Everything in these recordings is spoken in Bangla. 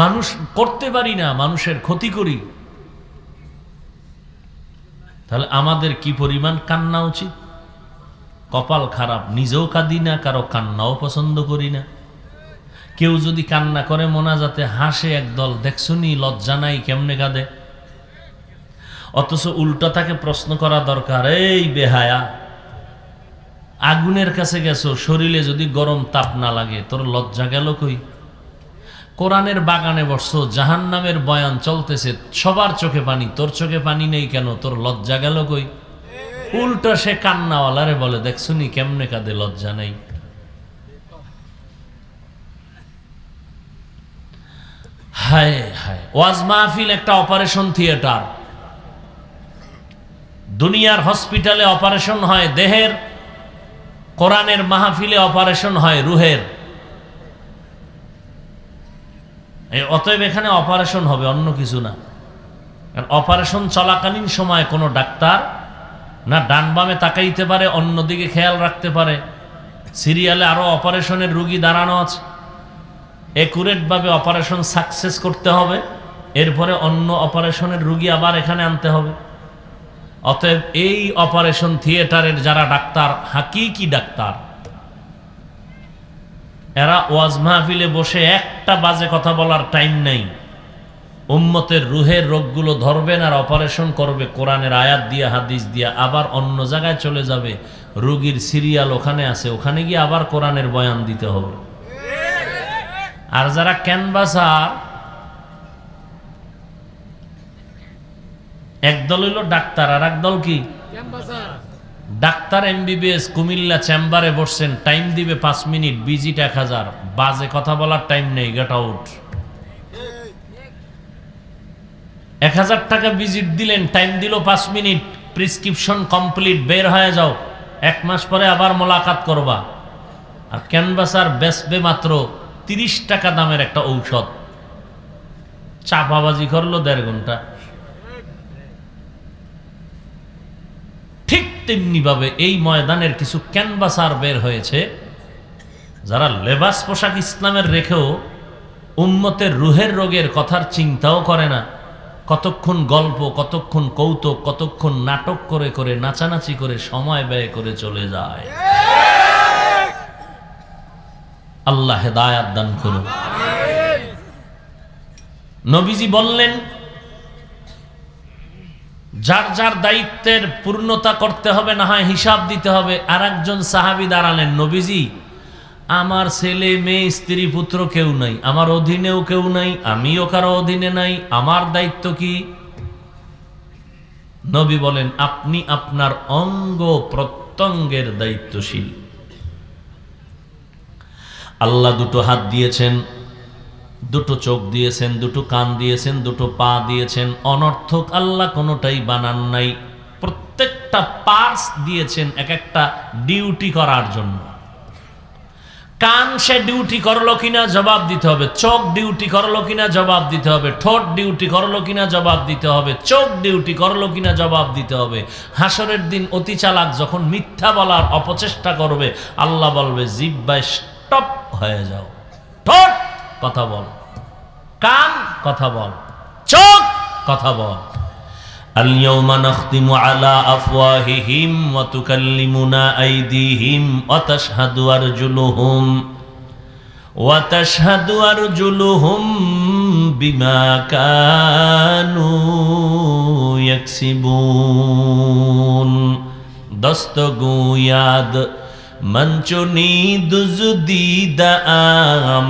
মানুষ করতে পারি না মানুষের ক্ষতি করি তাহলে আমাদের কি পরিমাণ কান্না উচিত কপাল খারাপ নিজেও কাঁদি না কারো কান্নাও পছন্দ করি না কেউ যদি কান্না করে যাতে হাসে একদল দেখছুনি লজ্জা নাই কেমনে কাঁদে অথচ উল্টা তাকে প্রশ্ন করা দরকার এই বেহায়া আগুনের কাছে গেছো শরীরে যদি গরম তাপ না লাগে তোর লজ্জা গেল কই কোরআনের বাগানে বসছ জাহান নামের বয়ান চলতেছে সবার চোখে পানি তোর চোখে পানি নেই কেন তোর লজ্জা গেল কই উল্টো সে কান্নাওয়ালারে বলে শুনি কেমনে কাঁদে লজ্জা নেই হায় হায় ওয়াজ মাহফিল একটা অপারেশন থিয়েটার দুনিয়ার হসপিটালে অপারেশন হয় দেহের কোরআনের মাহফিলে অপারেশন হয় রুহের অতএব এখানে অপারেশন হবে অন্য কিছু না কারণ অপারেশন চলাকালীন সময় কোনো ডাক্তার না ডান বামে তাকাইতে পারে অন্যদিকে খেয়াল রাখতে পারে সিরিয়ালে আরও অপারেশনের রুগী দাঁড়ানো আছে একুরেটভাবে অপারেশন সাকসেস করতে হবে এরপরে অন্য অপারেশনের রুগী আবার এখানে আনতে হবে অতএব এই অপারেশন থিয়েটারের যারা ডাক্তার হাকি কি ডাক্তার এরা ওয়াজ মাহফিলে বসে একটা বাজে কথা বলার টাইম নেই উম্মতের রুহের রোগগুলো ধরবেন আর অপারেশন করবে কোরআনের আয়াত দিয়ে হাদিস দিয়ে আবার অন্য জায়গায় চলে যাবে রুগীর সিরিয়াল ওখানে আছে ওখানে গিয়ে আবার কোরআনের বয়ান দিতে হবে আর যারা ক্যানভাসা একদল হইল ডাক্তার আর একদল কি ক্যানভাসার ডাক্তার এমবিবিএস কুমিল্লা চেম্বারে বসছেন টাইম দিবে পাঁচ মিনিট বিজিট এক হাজার বাজে কথা বলার টাইম নেই গেট আউট এক হাজার টাকা ভিজিট দিলেন টাইম দিল পাঁচ মিনিট প্রিসক্রিপশন কমপ্লিট বের হয়ে যাও এক মাস পরে আবার মোলাকাত করবা আর ক্যানভাসার বেসবে মাত্র তিরিশ টাকা দামের একটা ঔষধ চাপাবাজি করলো দেড় ঘন্টা ঠিক তেমনিভাবে এই ময়দানের কিছু ক্যানভাসার বের হয়েছে যারা লেবাস পোশাক ইসলামের রেখেও উন্মতের রুহের রোগের কথার চিন্তাও করে না কতক্ষণ গল্প কতক্ষণ কৌতুক কতক্ষণ নাটক করে করে নাচানাচি করে সময় ব্যয় করে চলে যায় আল্লাহ দায় দান করুন নবীজি বললেন যার যার দায়িত্বের পূর্ণতা করতে হবে না হয় হিসাব দিতে হবে আর একজন সাহাবি দাঁড়ালেন নবীজি আমার ছেলে মেয়ে স্ত্রী পুত্র কেউ নাই আমার অধীনেও কেউ নাই আমিও কারো অধীনে নাই আমার দায়িত্ব কি নবী বলেন আপনি আপনার অঙ্গ প্রত্যঙ্গের দায়িত্বশীল আল্লাহ দুটো হাত দিয়েছেন দুটো চোখ দিয়েছেন দুটো কান দিয়েছেন দুটো পা দিয়েছেন অনর্থক আল্লাহ কোনোটাই বানান নাই প্রত্যেকটা পার্স দিয়েছেন এক একটা ডিউটি করার জন্য কান সে ডিউটি করলো কিনা জবাব দিতে হবে চোখ ডিউটি করলো কিনা জবাব দিতে হবে ঠোঁট ডিউটি করলো কিনা জবাব দিতে হবে চোখ ডিউটি করলো কিনা জবাব দিতে হবে হাসরের দিন অতি চালাক যখন মিথ্যা বলার অপচেষ্টা করবে আল্লাহ বলবে জিব্বায় স্টপ হয়ে যাও ঠোঁট কথা বল কান কথা বল চোখ কথা বল اليوم نختم على أفواههم وتكلمنا أيديهم وتشهد أرجلهم وتشهد أرجلهم بما كانوا يكسبون دستگو یاد منچنی دزدی دعام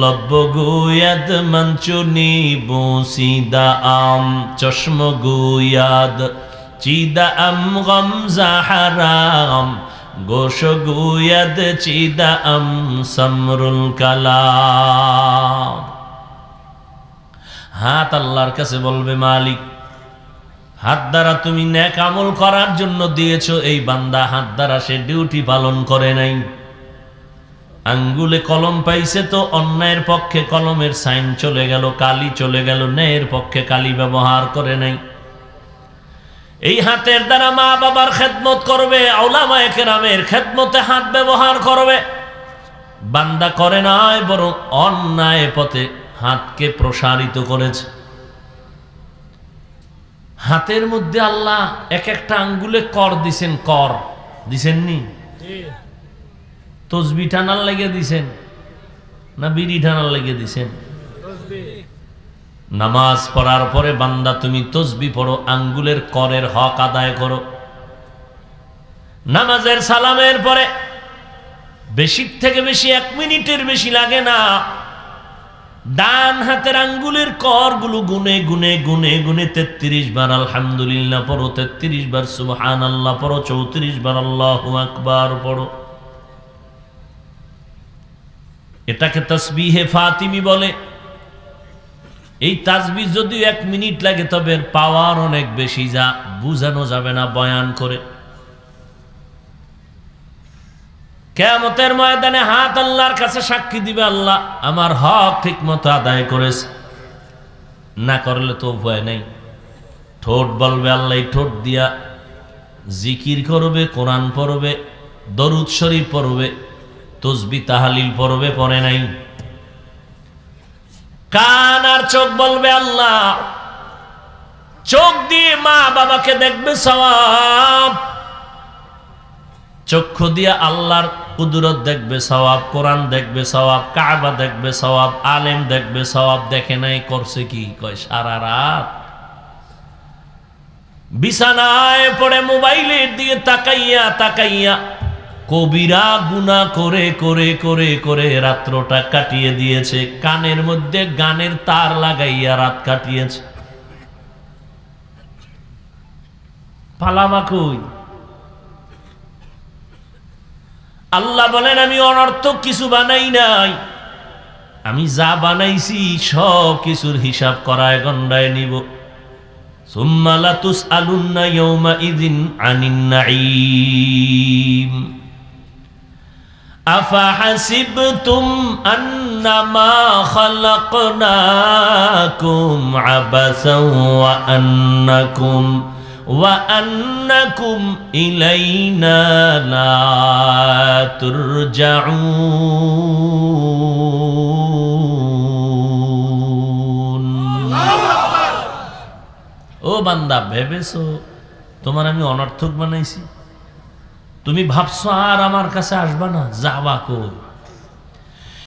লব্বগুয়াদ মঞ্চুনি বুসিদা আম চশমগুয়াদ চিদা আম গমজা হারাম গোশগুয়াদ চিদা আম সমরুল কালাম হাত আল্লাহর কাছে বলবে মালিক হাত দ্বারা তুমি ন্যাক আমল করার জন্য দিয়েছো এই বান্দা হাত দ্বারা সে ডিউটি পালন করে নাই আঙ্গুলে কলম পাইছে তো অন্যায়ের পক্ষে কলমের সাইন চলে গেল কালি চলে গেল ন্যায়ের পক্ষে কালি ব্যবহার করে নাই এই হাতের দ্বারা মা বাবার খেদমত করবে আউলামায় কেরামের খেদমতে হাত ব্যবহার করবে বান্দা করে নাই বরং অন্যায় পথে হাতকে প্রসারিত করেছে হাতের মধ্যে আল্লাহ এক একটা আঙ্গুলে কর দিছেন কর দিছেননি তসবি টানার লেগে দিছেন না বিড়ি টানার লেগে দিছেন নামাজ পড়ার পরে বান্দা তুমি তসবি পড়ো আঙ্গুলের করের হক আদায় করো নামাজের সালামের পরে বেশির থেকে বেশি এক মিনিটের বেশি লাগে না ডান হাতের আঙ্গুলের করগুলো গুনে গুনে গুনে গুনে তেত্রিশ বার আলহামদুলিল্লাহ পড়ো তেত্রিশ বার সুবহান আল্লাহ পড়ো চৌত্রিশ বার আল্লাহ আকবার পড়ো এটাকে হে ফাতিমি বলে এই তাজবি যদি এক মিনিট লাগে তবে পাওয়ার অনেক বেশি যা বুঝানো যাবে না বয়ান করে কেমতের ময়দানে হাত আল্লাহর কাছে সাক্ষী দিবে আল্লাহ আমার হক ঠিক মতো আদায় করেছে না করলে তো উপায় নেই ঠোঁট বলবে আল্লাহ ঠোঁট দিয়া জিকির করবে কোরআন পড়বে দরুদ শরীফ পড়বে তসবি তাহালিল পরবে পরে নাই কান আর চোখ বলবে আল্লাহ চোখ দিয়ে মা বাবাকে দেখবে সবাব চক্ষু দিয়ে আল্লাহর কুদরত দেখবে সবাব কোরআন দেখবে সবাব কাবা দেখবে সবাব আলেম দেখবে সবাব দেখে নাই করছে কি কয় সারা রাত বিছানায় পড়ে মোবাইলের দিকে তাকাইয়া তাকাইয়া কবিরা গুনা করে করে করে করে রাত্রটা কাটিয়ে দিয়েছে কানের মধ্যে গানের তার লাগাইয়া রাত কাটিয়েছে পালামাকুই আল্লাহ বলেন আমি অনর্থ কিছু বানাই নাই আমি যা বানাইছি সব কিছুর হিসাব করায় গন্ডায় নিব সুম্মালাতুস আলুন্না ইয়ৌমা ইদিন আনিন্নাইম أفحسبتم أنما خلقناكم عبثا وأنكم وأنكم إلينا لا ترجعون ও বান্দা ভেবেছো তোমার আমি অনর্থক বানাইছি তুমি ভাবছো আর আমার কাছে আসবা না যাবা কই